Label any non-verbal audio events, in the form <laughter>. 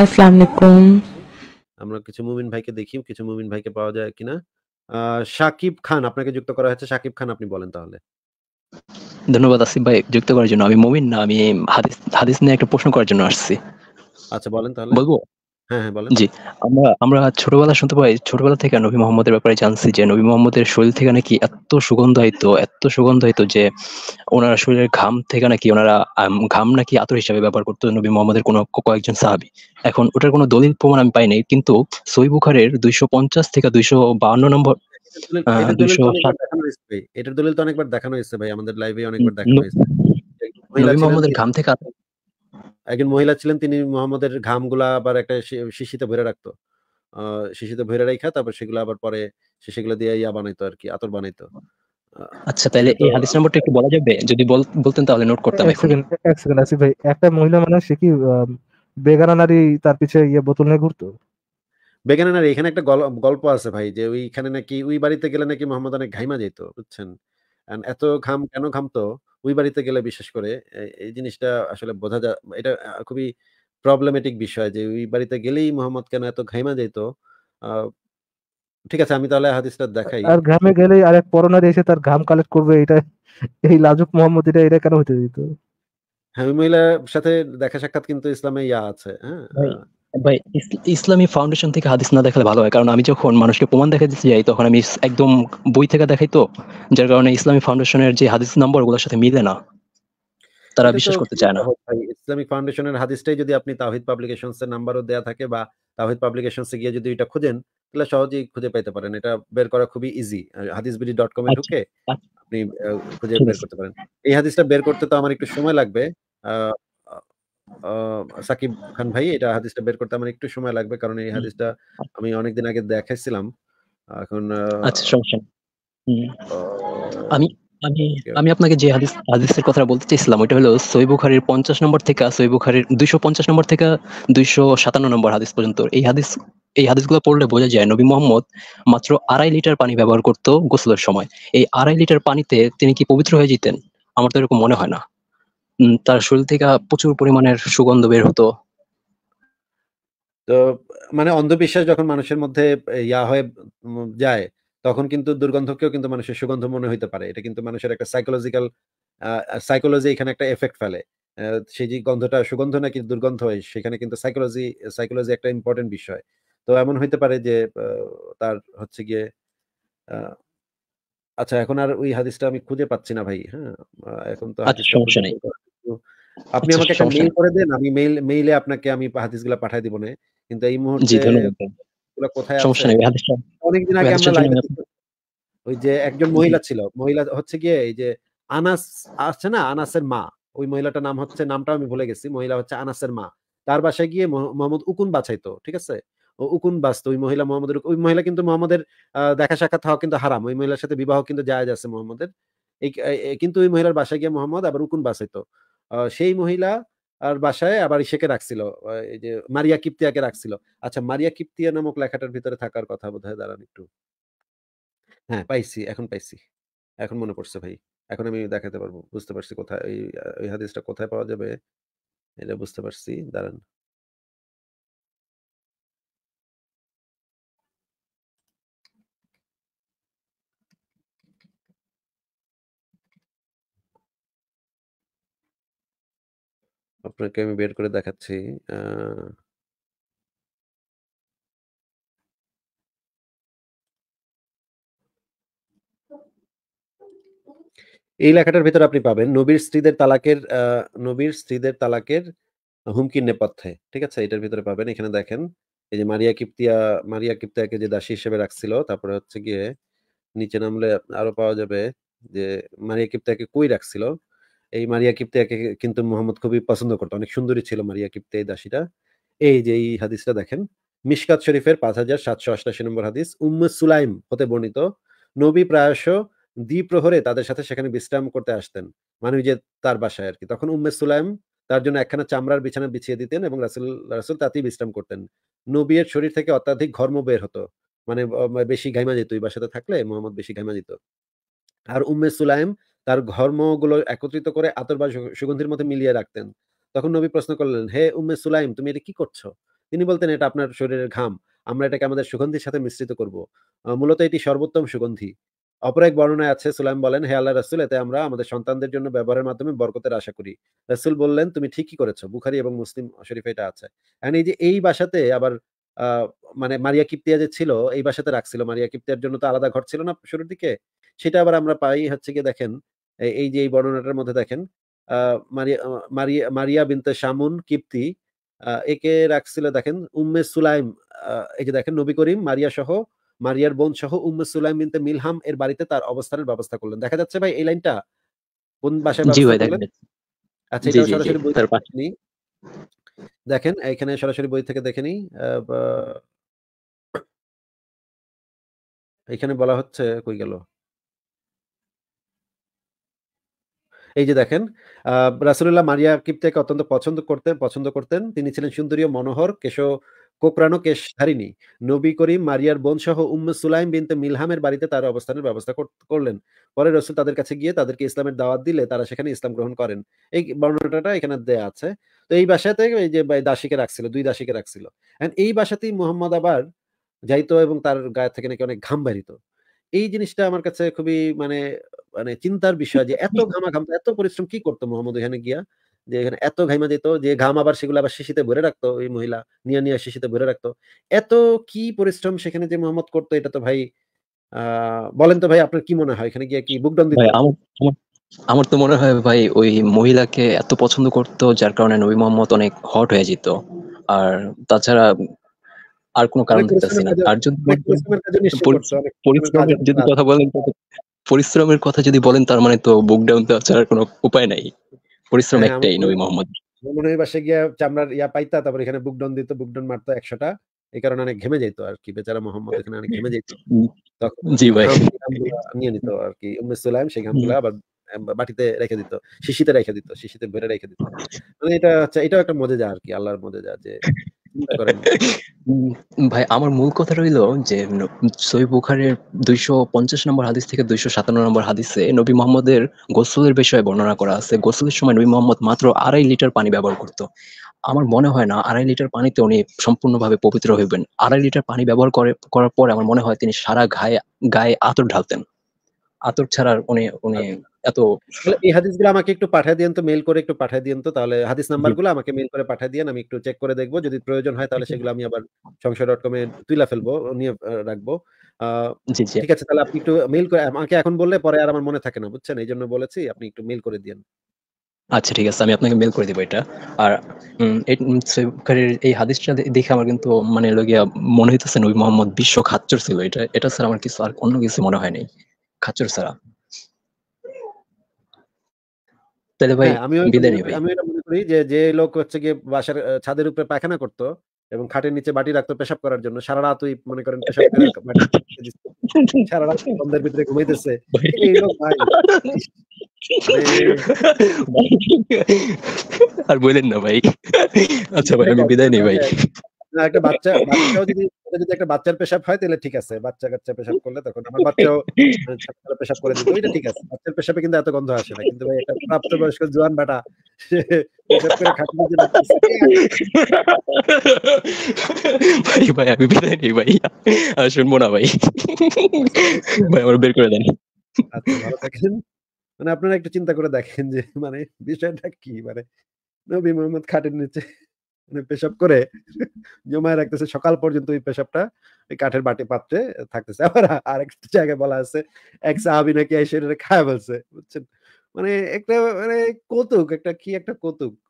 আসসালামু আলাইকুম আমরা কিছু মুমিন ভাইকে দেখি কিছু মুমিন ভাইকে পাওয়া যায় কিনা সাকিব খান আপনাকে যুক্ত করা হয়েছে সাকিব খান আপনি বলেন তাহলে ধন্যবাদ আসিফ ভাই যুক্ত করার জন্য আমি মুমিন না আমি হাদিস হাদিস নিয়ে একটা প্রশ্ন করার জন্য আসছি আচ্ছা বলেন তাহলে বলবো হ্যাঁ, হ্যাঁ, জি আমরা আমরা ছোটবেলা শুনতে পাই ছোটবেলা থেকে নবী মোহাম্মদের ব্যাপারে জানছি যে নবী মোহাম্মদের শরীর থেকে নাকি এত সুগন্ধ হইতো এত সুগন্ধ হইতো যে ওনারা শরীরের ঘাম থেকে নাকি ওনারা ঘাম নাকি আতর হিসাবে ব্যবহার করতো নবী মোহাম্মদের কোনো কয়েকজন সাহাবি এখন ওটার কোনো দলিল প্রমাণ আমি পাইনি কিন্তু সই বুখারের দুইশো পঞ্চাশ থেকে দুইশো বাহান্ন নম্বর এটার দলিল তো অনেকবার দেখানো হয়েছে ভাই আমাদের লাইভে অনেকবার দেখানো হয়েছে নবী মোহাম্মদের ঘাম থেকে একজন মহিলা ছিলেন তিনি মোহাম্মদের ঘামগুলা আবার একটা শিশিতে ভরে রাখতো শিশিতে ভরে রাখা তারপর সেগুলো আবার পরে সেগুলো দিয়ে ইয়া বানাইতো আর কি আতর বানাইতো আচ্ছা তাহলে এই হাদিস নম্বরটা একটু বলা যাবে যদি বলতেন তাহলে নোট করতাম এক সেকেন্ড ভাই একটা মহিলা সে কি বেগানা নারী তার পিছে ইয়ে বোতল নিয়ে ঘুরতো বেগানা নারী এখানে একটা গল্প আছে ভাই যে ওইখানে নাকি ওই বাড়িতে গেলে নাকি মোহাম্মদ অনেক ঘাইমা যেত বুঝছেন এত ঘাম কেন ঘামতো ওই বাড়িতে গেলে বিশেষ করে এই জিনিসটা আসলে বোঝা যা এটা খুবই প্রবলেমেটিক বিষয় যে ওই বাড়িতে গেলেই মোহাম্মদ কেন এত ঘাইমা যেত ঠিক আছে আমি তাহলে হাদিসটা দেখাই আর গ্রামে গেলে আরেক পরনা এসে তার ঘাম কালেক্ট করবে এটা এই লাজুক মোহাম্মদ এটা এটা কেন হতে দিত হ্যাঁ ওই মহিলার সাথে দেখা সাক্ষাৎ কিন্তু ইসলামে ইয়া আছে হ্যাঁ, হ্যাঁ। ভাই ইসলামী ফাউন্ডেশন থেকে হাদিস না দেখালে ভালো হয় কারণ আমি যখন মানুষকে প্রমাণ দেখাতে যাই তখন আমি একদম বই থেকে দেখাই তো যার কারণে ইসলামী ফাউন্ডেশনের যে হাদিস নাম্বার গুলোর সাথে মিলে না তারা বিশ্বাস করতে চায় না ইসলামিক ফাউন্ডেশনের হাদিসটাই যদি আপনি তাওহিদ পাবলিকেশনস এর নাম্বারও দেয়া থাকে বা তাওহিদ পাবলিকেশনস গিয়ে যদি এটা খুঁজেন তাহলে সহজেই খুঁজে পেতে পারেন এটা বের করা খুবই ইজি হাদিসবিডি ডট কম এ আচ্ছা, ঢুকে আচ্ছা। আপনি খুঁজে বের করতে পারেন এই হাদিসটা বের করতে তো আমার একটু সময় লাগবে সাকিব খান ভাই এটা হাদিসটা বের করতে আমার একটু সময় লাগবে কারণ এই হাদিসটা আমি অনেকদিন আগে দেখাইছিলাম এখন আচ্ছা সমস্যা আমি আমি আমি আপনাকে যে হাদিস হাদিসের কথা বলতে চাইছিলাম ওইটা হলো সই বুখারির পঞ্চাশ নম্বর থেকে সই বুখারির দুইশো পঞ্চাশ নম্বর থেকে দুইশো সাতান্ন নম্বর হাদিস পর্যন্ত এই হাদিস এই হাদিসগুলো পড়লে বোঝা যায় নবী মোহাম্মদ মাত্র আড়াই লিটার পানি ব্যবহার করত গোসলের সময় এই আড়াই লিটার পানিতে তিনি কি পবিত্র হয়ে যেতেন আমার তো এরকম মনে হয় না তার শরীর থেকে প্রচুর পরিমাণের সুগন্ধ বের হতো তো মানে অন্ধবিশ্বাস যখন মানুষের মধ্যে ইয়া হয়ে যায় তখন কিন্তু দুর্গন্ধকেও কিন্তু মানুষের সুগন্ধ মনে হইতে পারে এটা কিন্তু মানুষের একটা সাইকোলজিক্যাল সাইকোলজি এখানে একটা এফেক্ট ফেলে সেই যে গন্ধটা সুগন্ধ নাকি দুর্গন্ধ হয় সেখানে কিন্তু সাইকোলজি সাইকোলজি একটা ইম্পর্টেন্ট বিষয় তো এমন হইতে পারে যে তার হচ্ছে গিয়ে আচ্ছা এখন আর ওই হাদিসটা আমি খুঁজে পাচ্ছি না ভাই হ্যাঁ এখন তো আচ্ছা, সমস্যা নেই আপনি আচ্ছা, আমাকে একটা মেইল করে দেন আমি মেইল মেইলে আপনাকে আমি হাদিসগুলো পাঠিয়ে দিব না কিন্তু এই মুহূর্তে এগুলো কোথায় সমস্যা নেই হাদিসটা অনেকদিন আগে আমরা ওই যে একজন মহিলা ছিল মহিলা হচ্ছে গিয়ে এই যে আনাস আছে না আনাসের মা ওই মহিলাটার নাম হচ্ছে নামটা আমি ভুলে গেছি মহিলা হচ্ছে আনাসের মা তার বাসায় গিয়ে মোহাম্মদ উকুন বাছাইতো ঠিক আছে ও উকুন বাস্ত ওই মহিলা মোহাম্মদের ওই মহিলা কিন্তু মোহাম্মদের দেখা সাক্ষাৎ হওয়া কিন্তু হারাম ওই মহিলার সাথে বিবাহ কিন্তু যায় আছে মোহাম্মদের কিন্তু ওই মহিলার বাসায় গিয়ে মোহাম্মদ আবার উকুন বাসাইতো সেই মহিলা আর বাসায় আবার ইসেকে রাখছিল যে মারিয়া কিপ্তিয়াকে রাখছিল আচ্ছা মারিয়া কিপ্তিয়া নামক লেখাটার ভিতরে থাকার কথা বোধ হয় দাঁড়ান একটু হ্যাঁ পাইছি এখন পাইছি এখন মনে পড়ছে ভাই এখন আমি দেখাতে পারবো বুঝতে পারছি কোথায় ওই হাদিসটা কোথায় পাওয়া যাবে এটা বুঝতে পারছি দাঁড়ান আপনাকে আমি বের করে দেখাচ্ছি। এই লেখাটার ভেতরে আপনি পাবেন নবীর স্ত্রীদের তালাকের নবীর স্ত্রীদের তালাকের হুমকির নেপথ্যে। ঠিক আছে? এটার ভিতরে পাবেন। এখানে দেখেন এই যে মারিয়া কিপ্তিয়া মারিয়া কিপ্তিয়াকে যে দাসী হিসেবে রাখছিল, তারপরে হচ্ছে গিয়ে নিচে নামলে আরো পাওয়া যাবে যে মারিয়া কিপ্তিয়াকে কই রাখছিল? এই মারিয়া কিপ্তেকে কিন্তু মোহাম্মদ খুবই পছন্দ করতো অনেক সুন্দরী ছিল মারিয়া কিপ্তে এই দাসীটা এই যে এই হাদিসটা দেখেন মিশকাত শরীফের পাঁচ হাজার সাতশো অষ্টাশি নম্বর হাদিস উম্ম সুলাইম হতে বর্ণিত নবী প্রায়শ দ্বিপ্রহরে তাদের সাথে সেখানে বিশ্রাম করতে আসতেন মানে যে তার বাসায় আর কি তখন উম্মে সুলাইম তার জন্য একখানা চামড়ার বিছানা বিছিয়ে দিতেন এবং রাসুল রাসুল তাতেই বিশ্রাম করতেন নবীর শরীর থেকে অত্যাধিক ঘর্ম বের হতো মানে বেশি ঘাইমা যেত ওই বাসাতে থাকলে মোহাম্মদ বেশি ঘাইমা যেত আর উম্মে সুলাইম তার ঘর্মগুলো একত্রিত করে আতর বা সুগন্ধির মধ্যে মিলিয়ে রাখতেন তখন নবী প্রশ্ন করলেন হে উম্মে সুলাইম তুমি এটা কি করছো তিনি বলতেন এটা আপনার শরীরের ঘাম আমরা এটাকে আমাদের সুগন্ধির সাথে মিশ্রিত করব মূলত এটি সর্বোত্তম সুগন্ধি অপর এক বর্ণনায় আছে সুলাইম বলেন হে আল্লাহ রাসুল এতে আমরা আমাদের সন্তানদের জন্য ব্যবহারের মাধ্যমে বরকতের আশা করি রাসুল বললেন তুমি ঠিকই করেছো বুখারি এবং মুসলিম শরীফে এটা আছে এই যে এই বাসাতে আবার মানে মারিয়া কিপ্তিয়া যে ছিল এই বাসাতে রাখছিল মারিয়া কিপ্তিয়ার জন্য তো আলাদা ঘর ছিল না শুরুর দিকে সেটা আবার আমরা পাই হচ্ছে গিয়ে দেখেন এই যে এই বর্ণনাটার মধ্যে দেখেন মারিয়া মারিয়া বিনতে শামুন কিপ্তি একে রাখছিল দেখেন উম্মে সুলাইম এই যে দেখেন নবী করিম মারিয়া সহ মারিয়ার বোন সহ উম্মে সুলাইম বিনতে মিলহাম এর বাড়িতে তার অবস্থানের ব্যবস্থা করলেন দেখা যাচ্ছে ভাই এই লাইনটা কোন বাসায় আচ্ছা এটা সরাসরি বই থেকে দেখেন এখানে সরাসরি বই থেকে দেখেনি এখানে বলা হচ্ছে কই গেল এই যে দেখেন রাসুল্লাহ মারিয়া কিপ্তাকে অত্যন্ত পছন্দ করতেন পছন্দ করতেন তিনি ছিলেন সুন্দরী ও মনোহর কেশ কোকরানো কেশ ধারিণী নবী করিম মারিয়ার বোন সহ উম্মে সুলাইম বিনতে মিলহামের বাড়িতে তার অবস্থানের ব্যবস্থা করলেন পরে রসুল তাদের কাছে গিয়ে তাদেরকে ইসলামের দাওয়াত দিলে তারা সেখানে ইসলাম গ্রহণ করেন এই বর্ণনাটা এখানে দেয়া আছে তো এই বাসাতে এই যে দাসীকে রাখছিল দুই দাসীকে রাখছিল এই বাসাতেই মোহাম্মদ আবার যাইতো এবং তার গায়ে থেকে নাকি অনেক ঘাম বাড়িত এই জিনিসটা আমার কাছে খুবই মানে মানে চিন্তার বিষয় যে এত <laughs> ঘামা ঘাম এত পরিশ্রম কি করতো মোহাম্মদ এখানে গিয়া যে এখানে এত ঘাইমা দিত যে ঘাম আবার সেগুলো আবার শিশিতে ভরে রাখতো ওই মহিলা নিয়ে নিয়ে শিশিতে ভরে রাখতো এত কি পরিশ্রম সেখানে যে মোহাম্মদ করতো এটা তো ভাই বলেন তো ভাই আপনার কি মনে হয় এখানে গিয়ে কি বুক দিতে আমার তো মনে হয় ভাই ওই মহিলাকে এত পছন্দ করতো যার কারণে নবী মোহাম্মদ অনেক হট হয়ে যেত আর তাছাড়া আর কোনো কারণ দেখতেছি না আর যদি পরিশ্রমের যদি কথা বলেন পরিশ্রমের কথা যদি বলেন তার মানে তো ডাউন তো ছাড়ার কোনো উপায় নাই পরিশ্রম হ্যাঁ, একটাই নবী মোহাম্মদ মনোনবী বাসে গিয়া চামড়ার ইয়া পাইতা তারপর এখানে ডাউন দিত ডাউন মারতো একশোটা এই কারণে অনেক ঘেমে যেত আর কি বেচারা মোহাম্মদ এখানে অনেক ঘেমে যেত তখন জি ভাই নিয়ে নিত আর কি উম্মে সুলাইম সেই ঘামগুলো আবার বাটিতে রেখে দিত শিশিতে রেখে দিত শিশিতে ভরে রেখে দিত মানে এটা হচ্ছে এটাও একটা মজা যা আর কি আল্লাহর মজা যা যে ভাই আমার মূল কথা রইল যে সই বুখারের দুইশো পঞ্চাশ নম্বর হাদিস থেকে দুইশো সাতান্ন নম্বর হাদিসে নবী মোহাম্মদের গোসলের বিষয়ে বর্ণনা করা আছে গোসলের সময় নবী মোহাম্মদ মাত্র আড়াই লিটার পানি ব্যবহার করত আমার মনে হয় না আড়াই লিটার পানিতে উনি সম্পূর্ণভাবে পবিত্র হইবেন আড়াই লিটার পানি ব্যবহার করে করার পর আমার মনে হয় তিনি সারা গায়ে গায়ে আতর ঢালতেন আতর ছাড়ার উনি উনি এত এই হাদিস গুলো আমাকে একটু পাঠিয়ে দিয়েন তো মেইল করে একটু পাঠিয়ে দিয়েন তো তাহলে হাদিস নাম্বার গুলো আমাকে মেইল করে পাঠিয়ে দিয়েন আমি একটু চেক করে দেখব যদি প্রয়োজন হয় তাহলে সেগুলো আমি আবার সংশয় ডট এ তুইলা ফেলবো নিয়ে রাখবো ঠিক আছে তাহলে আপনি একটু মেইল করে আমাকে এখন বললে পরে আর আমার মনে থাকে না বুঝছেন এই জন্য বলেছি আপনি একটু মেল করে দিয়েন আচ্ছা ঠিক আছে আমি আপনাকে মেল করে দিব এটা আর এই হাদিসটা দেখে আমার কিন্তু মানে লগিয়া মনে হইতেছে নবী মোহাম্মদ বিশ্ব খাচ্চর ছিল এটা এটা স্যার আমার কিছু আর অন্য কিছু মনে হয়নি নাই খাচ্চর ছাড়া তাহলে ভাই হ্যাঁ, আমি আমি এটা মনে করি যে যে লোক হচ্ছে গিয়ে বাসার ছাদের উপরে পায়খানা করতো এবং খাটের নিচে বাটি রাখতো পেশাব করার জন্য সারা রাত ওই মনে করেন পেশাব <laughs> সারা রাত বন্ধের ভিতরে ঘুমাইতেছে আর বলেন না ভাই আচ্ছা ভাই আমি বিদায় নেই ভাই একটা বাচ্চা বাচ্চাও যদি যদি একটা বাচ্চার পেশাব হয় তাহলে ঠিক আছে বাচ্চা কাচ্চা পেশাব করলে তখন আমার বাচ্চাও পেশাব করে দিত ঠিক আছে বাচ্চার পেশাবে কিন্তু এত গন্ধ আসে না কিন্তু ভাই একটা প্রাপ্তবয়স্ক জোয়ান বাটা পেশাব করে ভাই ভাই আমি বিদায় নেই ভাই আর শুনবো না ভাই ভাই আমার বের করে দেন আচ্ছা ভালো থাকেন মানে আপনারা একটু চিন্তা করে দেখেন যে মানে বিষয়টা কি মানে নবী মোহাম্মদ খাটের নিচে মানে পেশাব করে জমায় রাখতেছে সকাল পর্যন্ত ওই পেশাবটা ওই কাঠের বাটি পাত্রে থাকতেছে আবার আর একটা জায়গায় বলা আছে এক সাহাবি নাকি এসে খায় বলছে বুঝছেন মানে একটা মানে কৌতুক একটা কি একটা কৌতুক